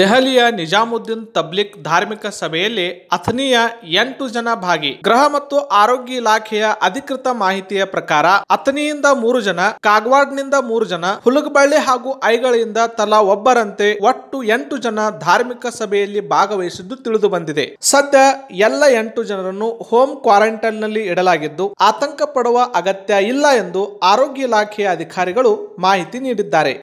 ದೆಹಲಿಯ ನಿಜಾಮುದ್ದೀನ್ ತಬ್ಲಿಕ್ ಧಾರ್ಮಿಕ ಸಭೆಯಲ್ಲಿ ಅಥನಿಯ ಎಂಟು ಜನ ಭಾಗಿ ಗೃಹ ಮತ್ತು ಆರೋಗ್ಯ ಇಲಾಖೆಯ ಅಧಿಕೃತ ಮಾಹಿತಿಯ ಪ್ರಕಾರ ಅಥನಿಯಿಂದ ಮೂರು ಜನ ನಿಂದ ಮೂರು ಜನ ಹುಲಗಬಳ್ಳಿ ಹಾಗೂ ಐಗಳಿಂದ ತಲಾ ಒಬ್ಬರಂತೆ ಒಟ್ಟು ಎಂಟು ಜನ ಧಾರ್ಮಿಕ ಸಭೆಯಲ್ಲಿ ಭಾಗವಹಿಸಿದ್ದು ತಿಳಿದು ಬಂದಿದೆ ಸದ್ಯ ಎಲ್ಲ ಎಂಟು ಜನರನ್ನು ಹೋಮ್ ಕ್ವಾರಂಟೈನ್ ನಲ್ಲಿ ಇಡಲಾಗಿದ್ದು ಆತಂಕ ಪಡುವ ಅಗತ್ಯ ಇಲ್ಲ ಎಂದು ಆರೋಗ್ಯ ಇಲಾಖೆಯ ಅಧಿಕಾರಿಗಳು ಮಾಹಿತಿ ನೀಡಿದ್ದಾರೆ